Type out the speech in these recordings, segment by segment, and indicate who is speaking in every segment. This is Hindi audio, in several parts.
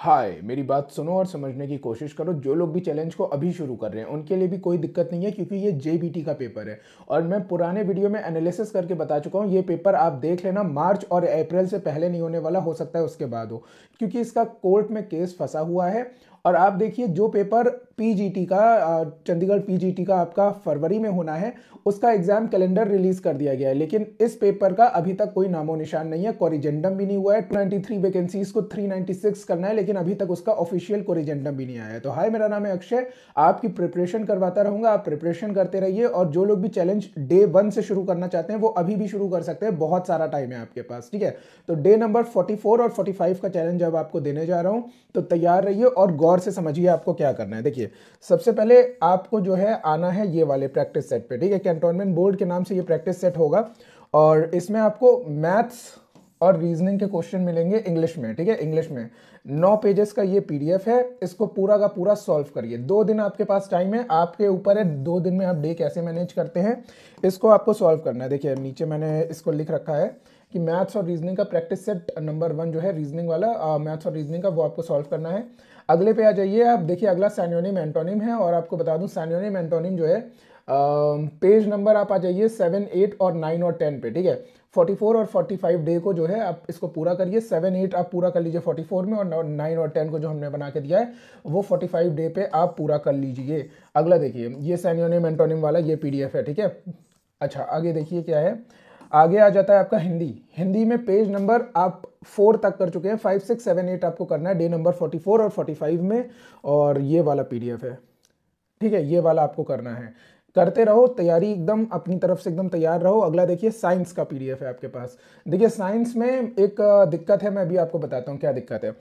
Speaker 1: हाय मेरी बात सुनो और समझने की कोशिश करो जो लोग भी चैलेंज को अभी शुरू कर रहे हैं उनके लिए भी कोई दिक्कत नहीं है क्योंकि ये जे का पेपर है और मैं पुराने वीडियो में एनालिसिस करके बता चुका हूँ ये पेपर आप देख लेना मार्च और अप्रैल से पहले नहीं होने वाला हो सकता है उसके बाद हो क्योंकि इसका कोर्ट में केस फंसा हुआ है और आप देखिए जो पेपर पीजीटी का चंडीगढ़ पीजीटी का आपका फरवरी में होना है उसका एग्ज़ाम कैलेंडर रिलीज़ कर दिया गया है लेकिन इस पेपर का अभी तक कोई नामो निशान नहीं है कोरिजेंडम भी नहीं हुआ है 293 वैकेंसीज को 396 करना है लेकिन अभी तक उसका ऑफिशियल कोरिजेंडम भी नहीं आया है तो हाय मेरा नाम है अक्षय आपकी प्रिपरेशन करवाता रहूंगा आप प्रिपरेशन करते रहिए और जो लोग भी चैलेंज डे वन से शुरू करना चाहते हैं वो अभी भी शुरू कर सकते हैं बहुत सारा टाइम है आपके पास ठीक है तो डे नंबर फोर्टी और फोर्टी का चैलेंज अब आपको देने जा रहा हूँ तो तैयार रहिए और गौर गौर से समझिए आपको क्या करना है देखिए सबसे पहले आपको जो है आना है ये वाले प्रैक्टिस सेट पे ठीक है कैंटोनमेंट बोर्ड के नाम से ये प्रैक्टिस सेट होगा और इसमें आपको मैथ्स और रीजनिंग के क्वेश्चन मिलेंगे इंग्लिश में ठीक है इंग्लिश में नौ पेजेस का ये पीडीएफ है इसको पूरा का पूरा सॉल्व करिए दो दिन आपके पास टाइम है आपके ऊपर है दो दिन में आप डे कैसे मैनेज करते हैं इसको आपको सॉल्व करना है देखिए नीचे मैंने इसको लिख रखा है कि मैथ्स और रीजनिंग का प्रैक्टिस सेट नंबर वन जो है रीजनिंग वाला मैथ्स और रीजनिंग का वो आपको सॉल्व करना है अगले पे आ जाइए आप देखिए अगला सैन्योनिम एंटोनिम है और आपको बता दूं सैन्योनिम एंटोनिम जो है पेज नंबर आप आ जाइए सेवन एट और नाइन और टेन पे ठीक है फोर्टी फोर और फोर्टी फाइव डे को जो है आप इसको पूरा करिए सेवन एट आप पूरा कर लीजिए फोर्टी फोर में और नाइन और टेन को जो हमने बना के दिया है वो फोर्टी फाइव डे पे आप पूरा कर लीजिए अगला देखिए ये सैन्योनिम एंटोनिम वाला ये पी है ठीक है अच्छा आगे देखिए क्या है आगे आ जाता है आपका हिंदी हिंदी में पेज नंबर आप फोर तक कर चुके हैं फाइव सिक्स सेवन एट आपको करना है डे नंबर फोर्टी फोर और फोर्टी फाइव में और ये वाला पीडीएफ है ठीक है ये वाला आपको करना है करते रहो तैयारी एकदम अपनी तरफ से एकदम तैयार रहो अगला देखिए साइंस का पीडीएफ है आपके पास देखिए साइंस में एक दिक्कत है मैं अभी आपको बताता हूँ क्या दिक्कत है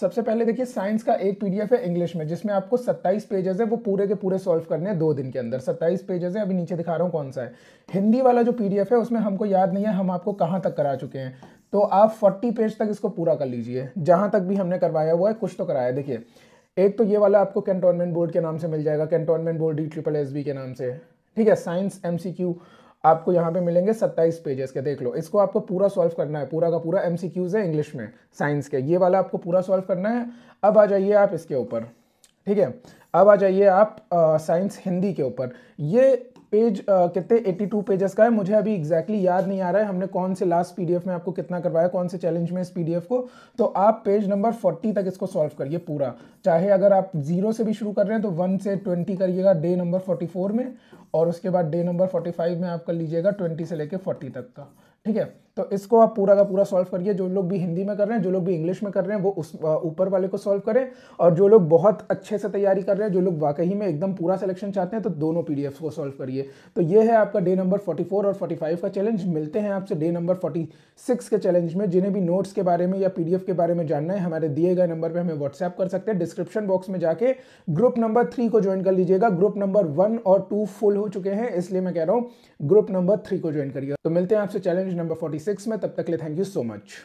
Speaker 1: सबसे पहले देखिए साइंस का एक पीडीएफ है इंग्लिश में जिसमें आपको 27 पेजेस है वो पूरे के पूरे सॉल्व करने हैं दो दिन के अंदर 27 पेजेस है अभी नीचे दिखा रहा हूँ कौन सा है हिंदी वाला जो पीडीएफ है उसमें हमको याद नहीं है हम आपको कहाँ तक करा चुके हैं तो आप 40 पेज तक इसको पूरा कर लीजिए जहाँ तक भी हमने करवाया हुआ है कुछ तो कराया देखिए एक तो ये वाला आपको कैंटोनमेंट बोर्ड के नाम से मिल जाएगा cantonment board D triple S के नाम से ठीक है साइंस एम आपको यहाँ पे मिलेंगे 27 पेजेस के देख लो इसको आपको पूरा सॉल्व करना है पूरा का पूरा एम है इंग्लिश में साइंस के ये वाला आपको पूरा सॉल्व करना है अब आ जाइए आप इसके ऊपर ठीक है अब आ जाइए आप साइंस हिंदी के ऊपर ये पेज uh, कितने 82 पेजेस का है मुझे अभी एग्जैक्टली exactly याद नहीं आ रहा है हमने कौन से लास्ट पीडीएफ में आपको कितना करवाया कौन से चैलेंज में इस पीडीएफ को तो आप पेज नंबर 40 तक इसको सॉल्व करिए पूरा चाहे अगर आप जीरो से भी शुरू कर रहे हैं तो वन से ट्वेंटी करिएगा डे नंबर फोर्टी में और उसके बाद डे नंबर फोर्टी में आप कर लीजिएगा ट्वेंटी से लेकर फोर्टी तक का ठीक है तो इसको आप पूरा का पूरा सॉल्व करिए जो लोग भी हिंदी में कर रहे हैं जो लोग भी इंग्लिश में कर रहे हैं वो उस ऊपर वाले को सॉल्व करें और जो लोग बहुत अच्छे से तैयारी कर रहे हैं जो लोग वाकई में एकदम पूरा सिलेक्शन चाहते हैं तो दोनों पी को सॉल्व करिए तो ये है आपका डे नंबर फोर्टी और फोर्टी का चैलेंज मिलते हैं आपसे डे नंबर फोर्टी के चैलेंज में जिन्हें भी नोट्स के बारे में या पी के बारे में जानना है हमारे दिए गए नंबर पर हमें व्हाट्सएप कर सकते हैं डिस्क्रिप्शन बॉक्स में जाके ग्रुप नंबर थ्री को ज्वाइन कर लीजिएगा ग्रुप नंबर वन और टू फुल हो चुके हैं इसलिए मैं कह रहा हूँ ग्रुप नंबर थ्री को ज्वाइन करिएगा तो मिलते हैं आपसे चैलेंज नंबर फोर्टी 26 में तब तक ले थैंक यू सो मच